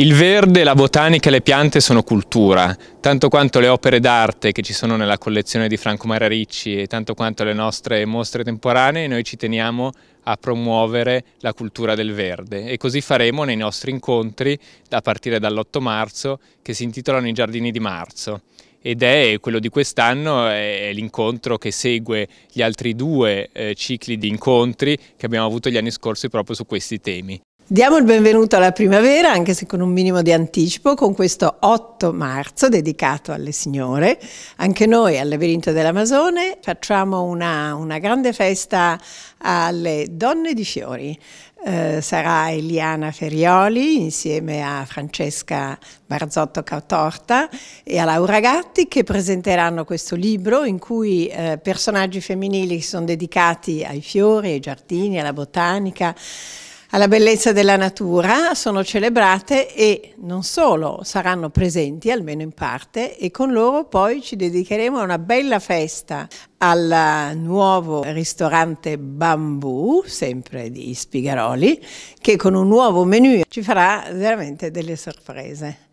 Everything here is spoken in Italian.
Il verde, la botanica e le piante sono cultura, tanto quanto le opere d'arte che ci sono nella collezione di Franco Mararicci e tanto quanto le nostre mostre temporanee, noi ci teniamo a promuovere la cultura del verde e così faremo nei nostri incontri a partire dall'8 marzo che si intitolano I Giardini di Marzo ed è quello di quest'anno, è l'incontro che segue gli altri due eh, cicli di incontri che abbiamo avuto gli anni scorsi proprio su questi temi. Diamo il benvenuto alla primavera, anche se con un minimo di anticipo, con questo 8 marzo dedicato alle signore. Anche noi al Labirinto dell'Amazone facciamo una, una grande festa alle donne di fiori. Eh, sarà Eliana Ferrioli insieme a Francesca Barzotto Cautorta e a Laura Gatti che presenteranno questo libro in cui eh, personaggi femminili si sono dedicati ai fiori, ai giardini, alla botanica alla bellezza della natura, sono celebrate e non solo saranno presenti, almeno in parte, e con loro poi ci dedicheremo a una bella festa al nuovo ristorante Bambù, sempre di Spigaroli, che con un nuovo menù ci farà veramente delle sorprese.